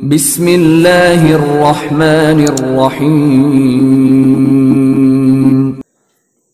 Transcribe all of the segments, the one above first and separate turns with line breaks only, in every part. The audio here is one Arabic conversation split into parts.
بسم الله الرحمن الرحيم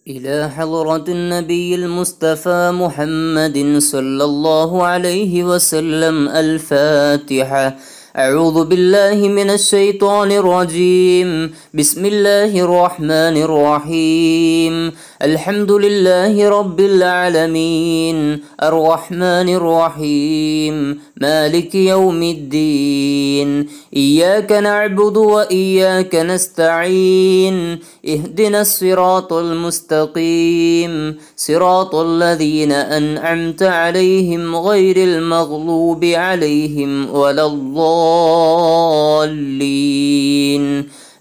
إلى حضرة النبي المصطفى محمد صلى الله عليه وسلم الفاتحة أعوذ بالله من الشيطان الرجيم بسم الله الرحمن الرحيم الحمد لله رب العالمين الرحمن الرحيم مالك يوم الدين إياك نعبد وإياك نستعين اهدنا الصراط المستقيم صراط الذين أنعمت عليهم غير المغلوب عليهم ولا الضالين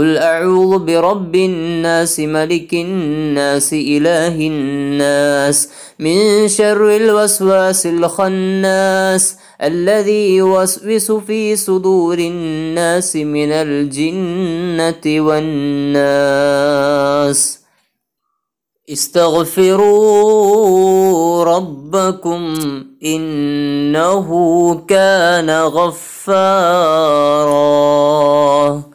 قل أعوذ برب الناس ملك الناس إله الناس من شر الوسواس الخناس الذي يوسوس في صدور الناس من الجنة والناس استغفروا ربكم إنه كان غفاراً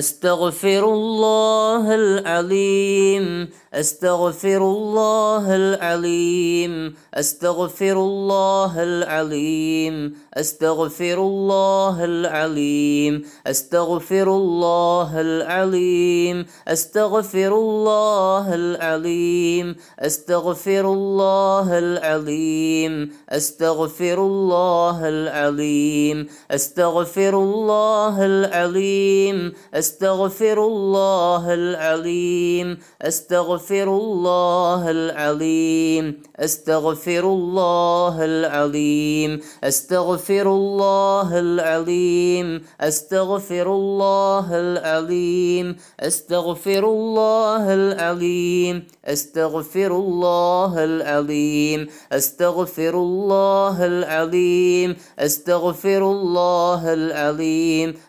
أستغفر الله العظيم استغفر الله العليم استغفر الله العليم استغفر الله العليم استغفر الله العليم استغفر الله العليم استغفر الله العليم استغفر الله العليم استغفر الله العليم استغفر الله العليم استغفر استغفر الله العظيم استغفر الله العظيم استغفر الله العظيم استغفر الله العظيم استغفر الله العظيم استغفر الله العظيم استغفر الله العظيم استغفر الله العظيم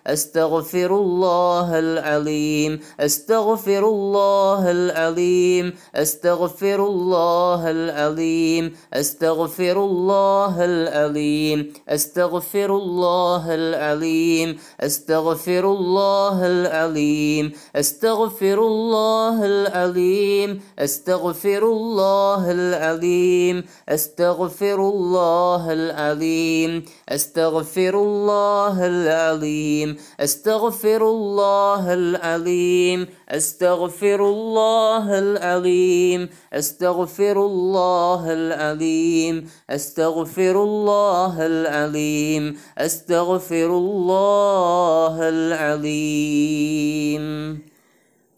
استغفر الله العظيم استغفر الله العظيم الرحيم أستغفر الله العظيم أستغفر الله العظيم أستغفر الله العظيم أستغفر الله العظيم أستغفر الله العظيم أستغفر الله العظيم أستغفر الله العظيم أستغفر الله العظيم أستغفر الله العظيم أستغفر الله العليم أستغفر الله العليم أستغفر الله العليم أستغفر الله العليم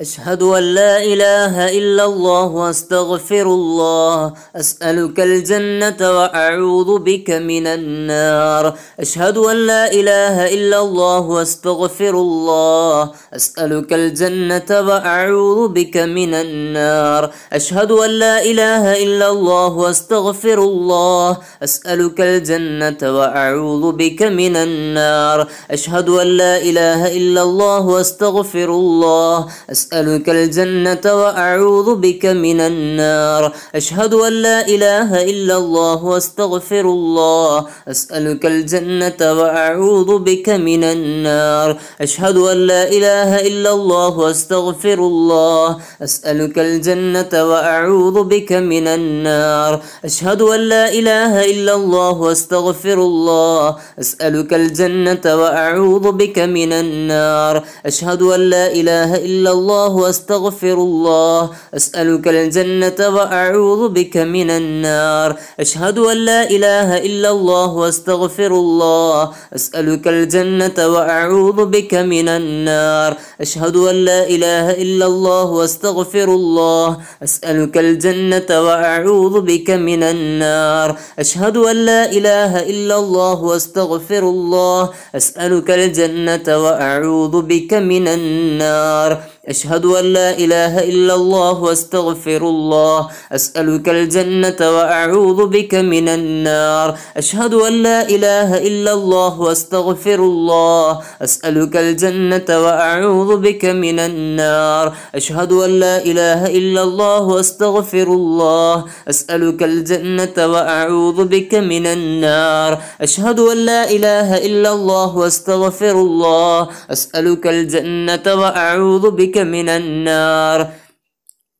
أشهد أن لا إله إلا الله وأستغفر الله أسألك الجنة وأعوذ بك من النار أشهد أن لا إله إلا الله وأستغفر الله أسألك الجنة وأعوذ بك من النار أشهد أن لا إله إلا الله وأستغفر الله أسألك الجنة وأعوذ بك من النار أشهد أن لا إله إلا الله وأستغفر الله أسألك أسألك الجنة وأعوذ بك من النار أشهد أن لا إله إلا الله وأستغفر الله أسألك الجنة وأعوذ بك من النار أشهد أن لا إله إلا الله وأستغفر الله أسألك الجنة وأعوذ بك من النار أشهد أن لا إله إلا الله وأستغفر الله أسألك الجنة وأعوذ بك من النار أشهد أن لا إله إلا الله الله واستغفر الله اسالك الجنه واعوذ بك من النار اشهد ان لا اله الا الله واستغفر الله اسالك الجنه واعوذ بك من النار اشهد ان لا اله الا الله واستغفر الله اسالك الجنه واعوذ بك من النار اشهد ان لا اله الا الله واستغفر الله اسالك الجنه واعوذ بك من النار أشهد أن لا إله إلا الله وأستغفر الله أسألك الجنة وأعوذ بك من النار أشهد أن لا إله إلا الله وأستغفر الله أسألك الجنة وأعوذ بك من النار أشهد أن لا إله إلا الله وأستغفر الله أسألك الجنة وأعوذ بك من النار أشهد أن لا إله إلا الله وأستغفر الله أسألك الجنة وأعوذ بك من النار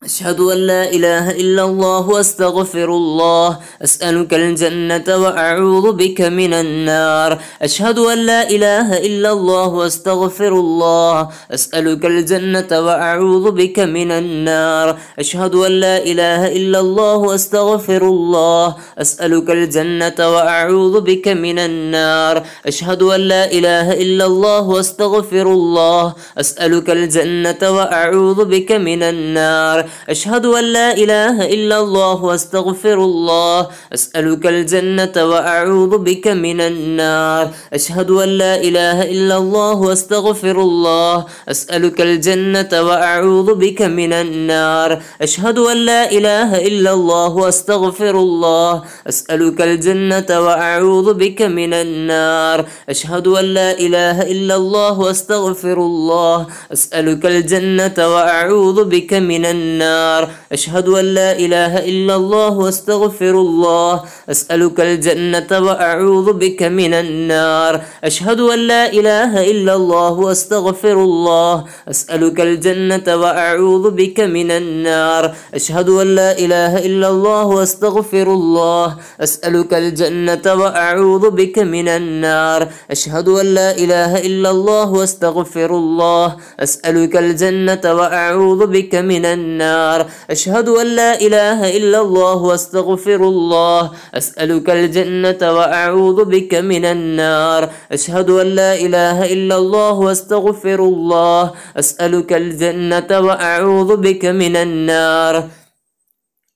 أشهد أن لا إله إلا الله وأستغفر الله أسألك الجنة وأعوذ بك من النار أشهد أن لا إله إلا الله وأستغفر الله أسألك الجنة وأعوذ بك من النار أشهد أن لا إله إلا الله وأستغفر الله أسألك الجنة وأعوذ بك من النار أشهد أن لا إله إلا الله وأستغفر الله أسألك الجنة وأعوذ بك من النار أشهد أن لا إله إلا الله وأستغفر الله أسألك الجنة وأعوذ بك من النار أشهد أن لا إله إلا الله وأستغفر الله أسألك الجنة وأعوذ بك من النار أشهد أن لا إله إلا الله وأستغفر الله أسألك الجنة وأعوذ بك من النار أشهد أن لا إله إلا الله وأستغفر الله أسألك الجنة وأعوذ بك من النار النار أشهد أن لا إله إلا الله وأستغفر الله أسألك الجنة وأعوذ بك من النار أشهد أن لا إله إلا الله وأستغفر الله أسألك الجنة وأعوذ بك من النار أشهد أن لا إله إلا الله وأستغفر الله أسألك الجنة وأعوذ بك من النار أشهد أن لا إله إلا الله وأستغفر الله أسألك الجنة وأعوذ بك من النار النار أشهد أن لا إله إلا الله وأستغفر الله أسألك الجنة وأعوذ بك من النار أشهد أن لا إله إلا الله وأستغفر الله أسألك الجنة وأعوذ بك من النار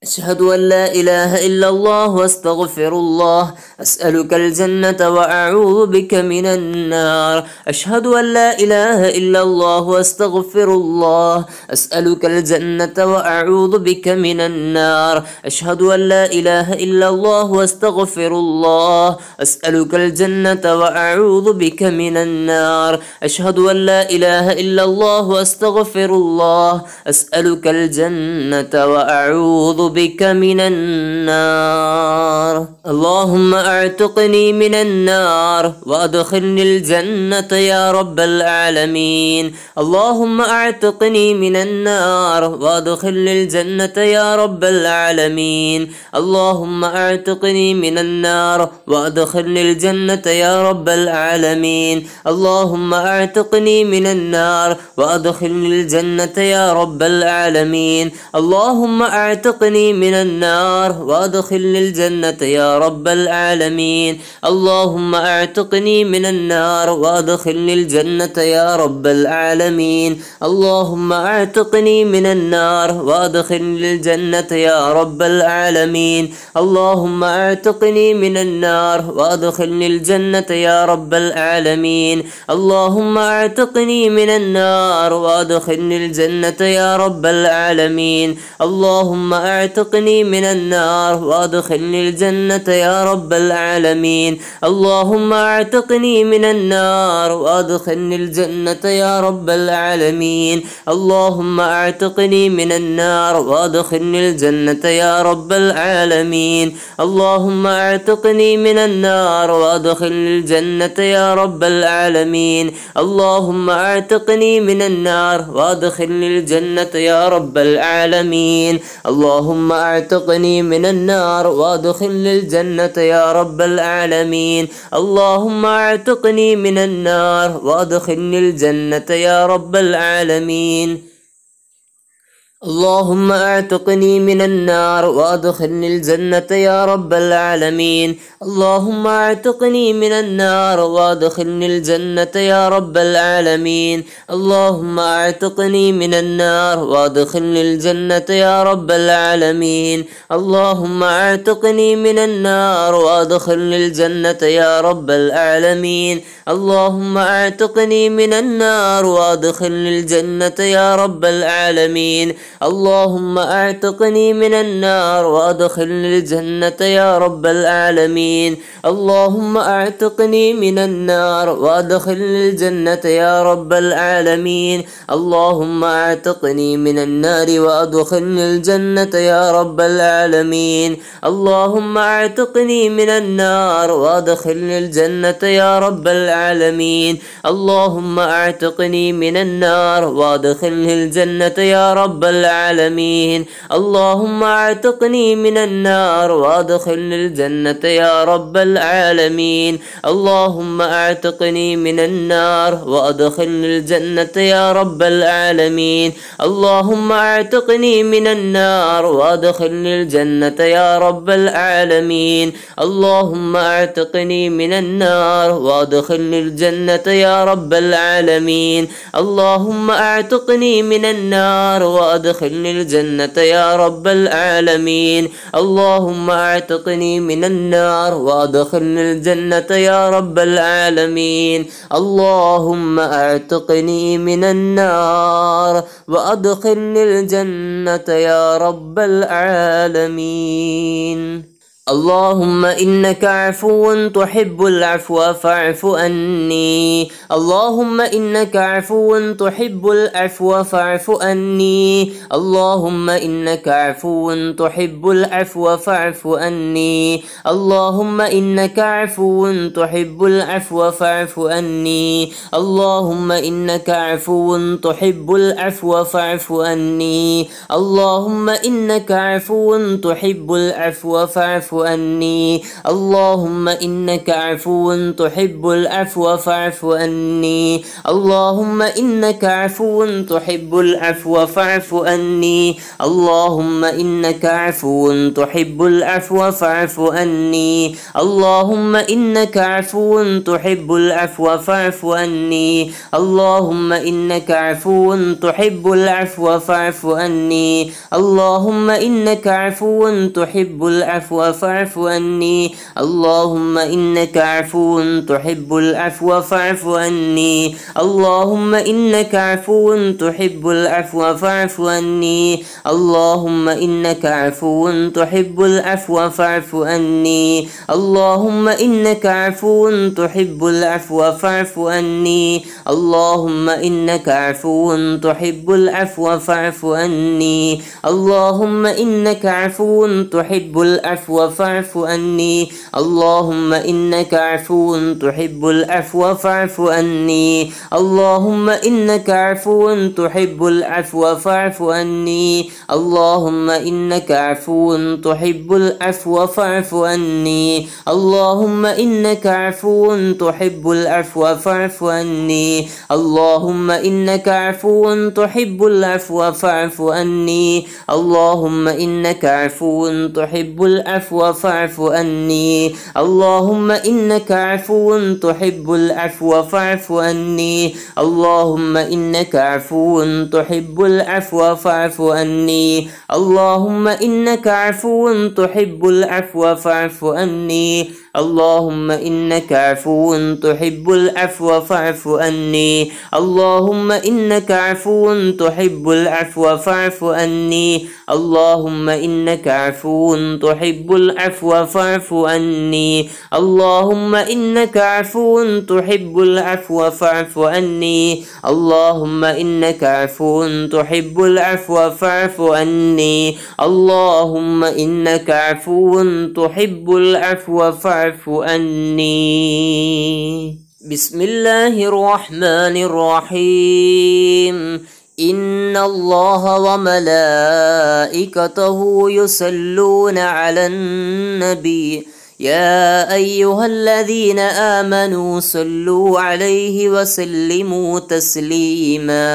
أشهد أن لا إله إلا الله وأستغفر الله أسألك الجنة وأعوذ بك من النار أشهد أن لا إله إلا الله وأستغفر الله أسألك الجنة وأعوذ بك من النار أشهد أن لا إله إلا الله وأستغفر الله أسألك الجنة وأعوذ بك من النار أشهد أن لا إله إلا الله وأستغفر الله أسألك الجنة وأعوذ بك من النار اللهم أعتقني من النار وأدخلني الجنة يا رب العالمين اللهم أعتقني من النار وأدخلني الجنة يا رب العالمين اللهم أعتقني من النار وأدخلني الجنة يا رب العالمين اللهم أعتقني من النار وأدخلني الجنة يا رب العالمين اللهم أعتقني ونجني من النار وادخلني الجنة يا رب العالمين اللهم اعتقني من النار وادخلني الجنة يا رب العالمين اللهم اعتقني من النار وادخلني الجنة يا رب العالمين اللهم اعتقني من النار وادخلني الجنة يا رب العالمين اللهم اعتقني من النار وادخلني الجنة يا رب العالمين اللهم اعتقني واعتقني من النار وادخلني الجنة يا رب العالمين اللهم اعتقني من النار وادخلني الجنة يا رب العالمين اللهم اعتقني من النار وادخلني الجنة يا رب العالمين اللهم اعتقني من النار وادخلني الجنة يا رب العالمين اللهم اعتقني من النار وادخلني الجنة يا رب العالمين اللهم اللهم اعتقني من النار وادخلني الجنة يا رب العالمين اللهم اعتقني من النار وادخلني الجنة يا رب العالمين اللهم اعتقني من النار وادخلني الجنة يا رب العالمين اللهم اعتقني من النار وادخلني الجنة يا رب العالمين اللهم اعتقني من النار وادخلني الجنة يا رب العالمين اللهم اعتقني من النار وادخلني الجنة يا رب العالمين اللهم اعتقني من النار وادخلني الجنة يا رب العالمين اللهم أعتقني من النار وأدخلني الجنة يا رب العالمين اللهم أعتقني من النار وأدخلني الجنة يا رب العالمين اللهم أعتقني من النار وأدخلني الجنة يا رب العالمين اللهم أعتقني من النار وأدخلني الجنة يا رب العالمين اللهم أعتقني من النار وأدخلني الجنة يا رب العالمين العالمين اللهم اعتقني من النار وادخلني الجنة يا رب العالمين اللهم اعتقني من النار وادخلني الجنة يا رب العالمين اللهم اعتقني من النار وادخلني الجنة يا رب العالمين اللهم اعتقني من النار وادخلني الجنة يا رب العالمين اللهم اعتقني من النار وادخلني وادخلني الجنة يا رب العالمين اللهم اعتقني من النار وادخلني الجنة يا رب العالمين اللهم اعتقني من النار وادخلني الجنة يا رب العالمين اللهم إنك عفو تحب العفو فاعف أني اللهم إنك عفو تحب العفو فاعف أني اللهم إنك عفو تحب العفو فاعف أني اللهم إنك عفو تحب العفو فاعف أني اللهم إنك عفو تحب العفو فاعف أني اللهم إنك عفو تحب العفو فاعف عني اللهم إنك عفو تحب العفو فاعف عني اللهم إنك عفو تحب العفو فاعف عني اللهم إنك عفو تحب العفو فاعف عني اللهم إنك عفو تحب العفو فاعف عني اللهم إنك عفو تحب العفو فاعف عني اللهم إنك عفو تحب العفو فعف فاعف عني اللهم إنك عفو تحب العفو فاعف عني اللهم إنك عفو تحب العفو فاعف عني اللهم إنك عفو تحب العفو فاعف عني اللهم إنك عفو تحب العفو فاعف عني اللهم إنك عفو تحب العفو فاعف عني اللهم إنك عفو تحب العفو فاعف عني اللهم إنك عفو تحب العفو فاعف عني اللهم إنك عفو تحب العفو فاعف عني اللهم إنك عفو تحب العفو فاعف عني اللهم إنك عفو تحب العفو فاعف عني اللهم إنك عفو تحب العفو فاعف عني اللهم إنك عفو تحب العفو واعف عني اللهم إنك عفو تحب العفو فاعف عني اللهم إنك عفو تحب العفو فاعف عني اللهم إنك عفو تحب العفو فاعف عني اللهم إنك عفو تحب العفو فاعف أني اللهم إنك عفو تحب العفو فاعف أني اللهم إنك عفو تحب العفو فاعف أني اللهم إنك عفو تحب العفو فاعف أني اللهم إنك عفو تحب العفو فاعف أني اللهم إنك عفو تحب العفو فاعف واعف أني بسم الله الرحمن الرحيم إن الله وملائكته يصلون على النبي يا أيها الذين آمنوا صلوا عليه وسلموا تسليماً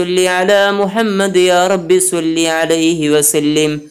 صل على محمد يا رب صل عليه وسلم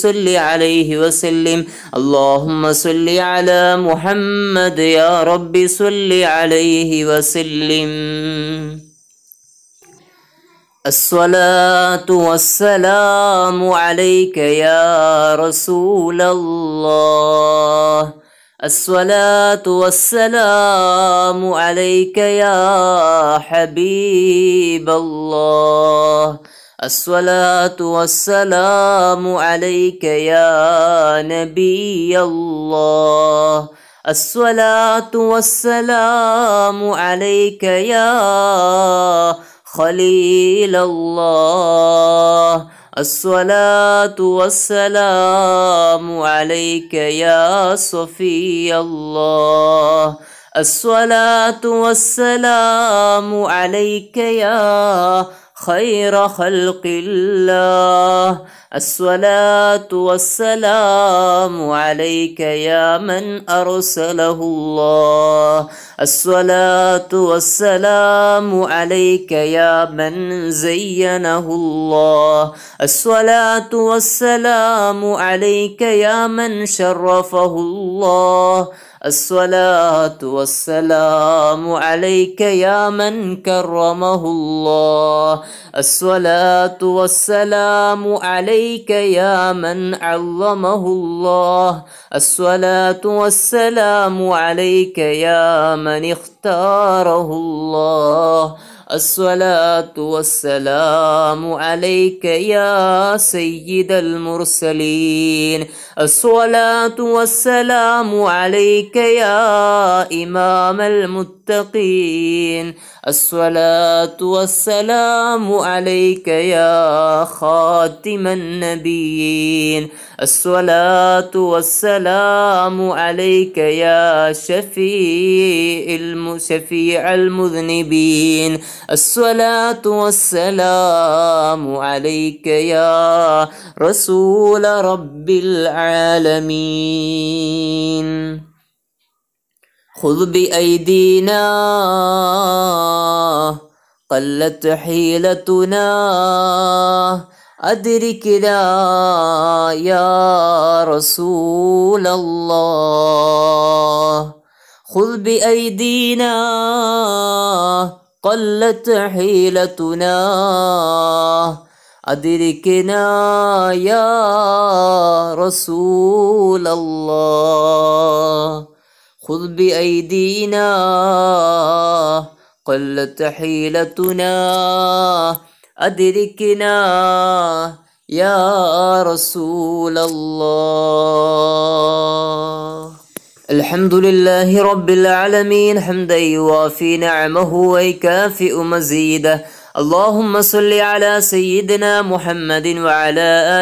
صل عليه وسلم اللهم صل على محمد يا رب صل عليه وسلم الصلاة والسلام عليك يا رسول الله الصلاة والسلام عليك يا حبيب الله الصلاة والسلام عليك يا نبي الله الصلاة والسلام عليك يا خليل الله الصلاة والسلام عليك يا صفي الله الصلاة والسلام عليك يا خير خلق الله الصلاة والسلام عليك يا من أرسله الله الصلاة والسلام عليك يا من زينه الله الصلاة والسلام عليك يا من شرفه الله الصلاة والسلام عليك يا من كرمه الله الصلاة والسلام عليك يا من علمه الله الصلاة والسلام عليك يا من اختاره الله الصلاة والسلام عليك يا سيد المرسلين الصلاة والسلام عليك يا إمام المتقين الصلاة والسلام عليك يا خاتم النبيين الصلاة والسلام عليك يا شفيع المشفيع المذنبين الصلاة والسلام عليك يا رسول رب العالمين العالمين خذ بأيدينا قلت حيلتنا أدركنا يا رسول الله خذ بأيدينا قلت حيلتنا أدركنا يا رسول الله خذ بأيدينا قلت حيلتنا أدركنا يا رسول الله الحمد لله رب العالمين حمدا يوافي نعمه ويكافئ مزيده اللهم صل على سيدنا محمد وعلى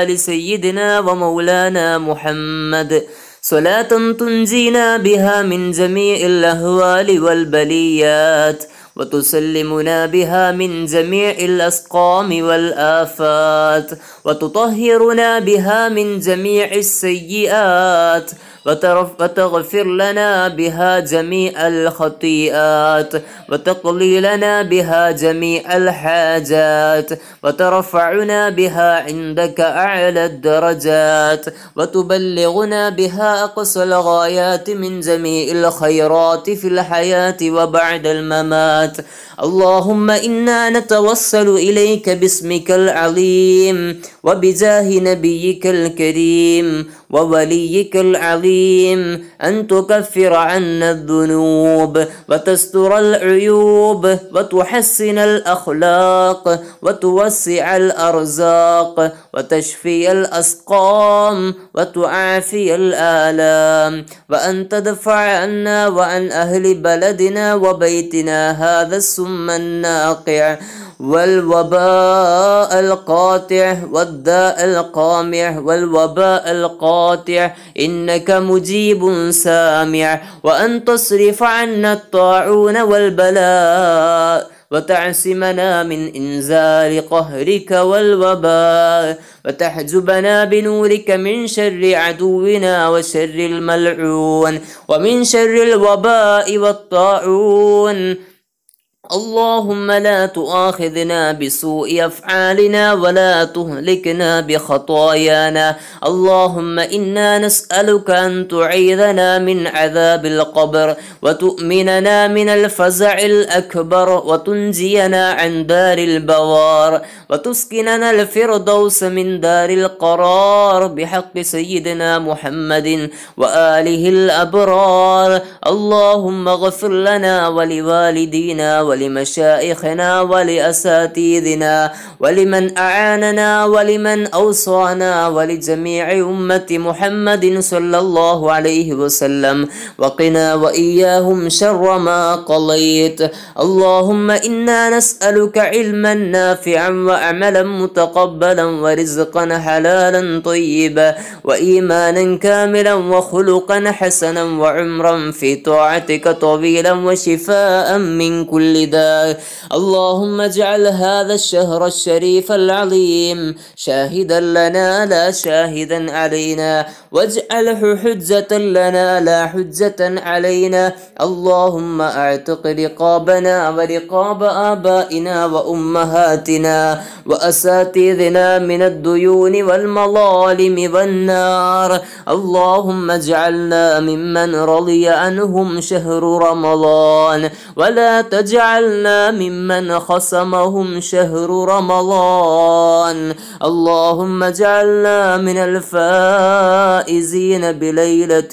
آل سيدنا ومولانا محمد صلاة تنجينا بها من جميع الأهوال والبليات وتسلمنا بها من جميع الأسقام والآفات وتطهرنا بها من جميع السيئات وتغفر لنا بها جميع الخطيئات وتقضي لنا بها جميع الحاجات وترفعنا بها عندك أعلى الدرجات وتبلغنا بها أقصى الغايات من جميع الخيرات في الحياة وبعد الممات اللهم إنا نتوصل إليك باسمك العظيم وبجاه نبيك الكريم ووليك العظيم أن تكفر عنا الذنوب وتستر العيوب وتحسن الأخلاق وتوسع الأرزاق وتشفي الأسقام وتعافي الآلام وأن تدفع عنا وعن أهل بلدنا وبيتنا هذا السم الناقع والوباء القاطع والداء القامع والوباء القاطع إنك مجيب سامع وأن تصرف عنا الطاعون والبلاء وتعصمنا من إنزال قهرك والوباء وتحجبنا بنورك من شر عدونا وشر الملعون ومن شر الوباء والطاعون اللهم لا تؤاخذنا بسوء افعالنا ولا تهلكنا بخطايانا اللهم انا نسالك ان تعيذنا من عذاب القبر وتؤمننا من الفزع الاكبر وتنزينا عن دار البوار وتسكننا الفردوس من دار القرار بحق سيدنا محمد واله الابرار اللهم اغفر لنا ولوالدينا ول ولمشائخنا ولأساتيذنا ولمن أعاننا ولمن أوصانا ولجميع أمة محمد صلى الله عليه وسلم وقنا وإياهم شر ما قضيت اللهم إنا نسألك علما نافعا وعملا متقبلا ورزقا حلالا طيبا وإيمانا كاملا وخلقا حسنا وعمرا في طاعتك طويلا وشفاء من كل شهيدا اللهم اجعل هذا الشهر الشريف العظيم شاهدا لنا لا شاهدا علينا واجعله حجة لنا لا حجة علينا اللهم اعتق رقابنا ورقاب آبائنا وأمهاتنا وأساتذنا من الديون والمظالم والنار اللهم اجعلنا ممن رضي عنهم شهر رمضان ولا تجعل واجعلنا ممن خصمهم شهر رمضان اللهم اجعلنا من الفائزين بليلة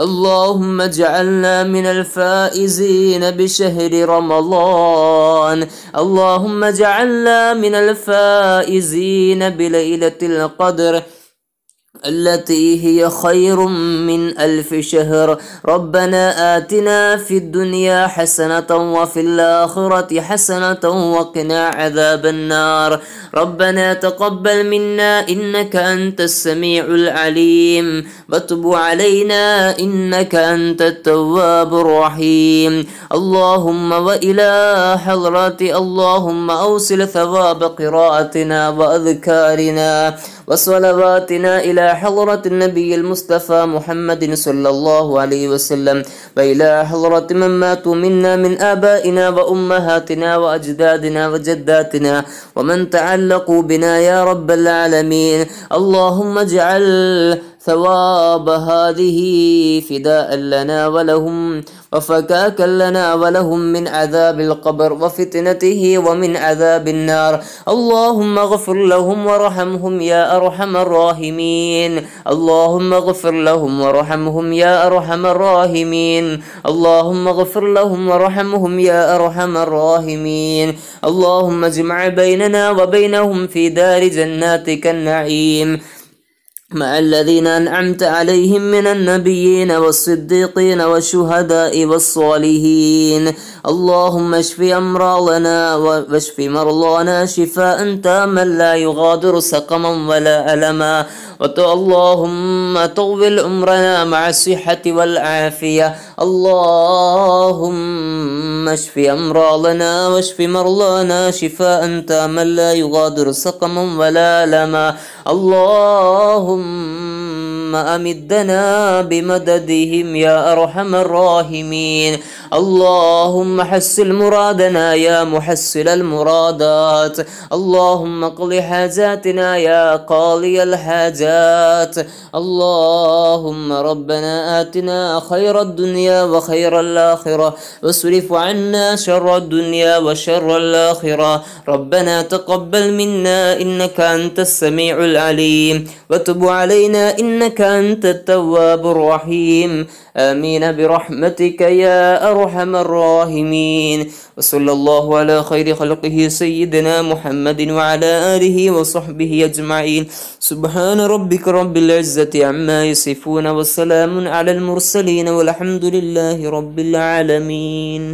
اللهم اجعلنا من الفائزين بشهر رمضان اللهم اجعلنا من الفائزين بليلة القدر التي هي خير من ألف شهر ربنا آتنا في الدنيا حسنة وفي الآخرة حسنة وقنا عذاب النار ربنا تقبل منا إنك أنت السميع العليم وتب علينا إنك أنت التواب الرحيم اللهم وإلى حضرات اللهم أوصل ثواب قراءتنا وأذكارنا وصلواتنا إلى حضرة النبي المصطفى محمد صلى الله عليه وسلم وإلى حضرة من ماتوا منا من آبائنا وأمهاتنا وأجدادنا وجداتنا ومن تعالى تعلقوا بنا يا رب العالمين اللهم اجعل ثواب هذه فداء لنا ولهم وفكاكا لنا ولهم من عذاب القبر وفتنته ومن عذاب النار اللهم اغفر لهم وارحمهم يا أرحم الراحمين اللهم اغفر لهم وارحمهم يا أرحم الراحمين اللهم اغفر لهم وارحمهم يا أرحم الراحمين اللهم اجمع بيننا وبينهم في دار جناتك النعيم مع الذين أنعمت عليهم من النبيين والصديقين والشهداء والصالحين اللهم اشف أمراضنا واشف مرضانا شفاء تاما لا يغادر سقما ولا ألما اللهم طول عمرنا مع الصحة والعافية اللهم اشف أمراضنا واشف مرضانا شفاء تاما لا يغادر سقما ولا لما اللهم اللهم أمدنا بمددهم يا أرحم الراحمين اللهم حسن مرادنا يا محسن المرادات اللهم اقض حاجاتنا يا قاضي الحاجات اللهم ربنا آتنا خير الدنيا وخير الآخرة واصرف عنا شر الدنيا وشر الآخرة ربنا تقبل منا إنك أنت السميع العليم وتب علينا إنك أنت التواب الرحيم آمين برحمتك يا أرحم الراحمين وصلى الله على خير خلقه سيدنا محمد وعلى آله وصحبه أجمعين سبحان ربك رب العزة عما يصفون وسلام على المرسلين والحمد لله رب العالمين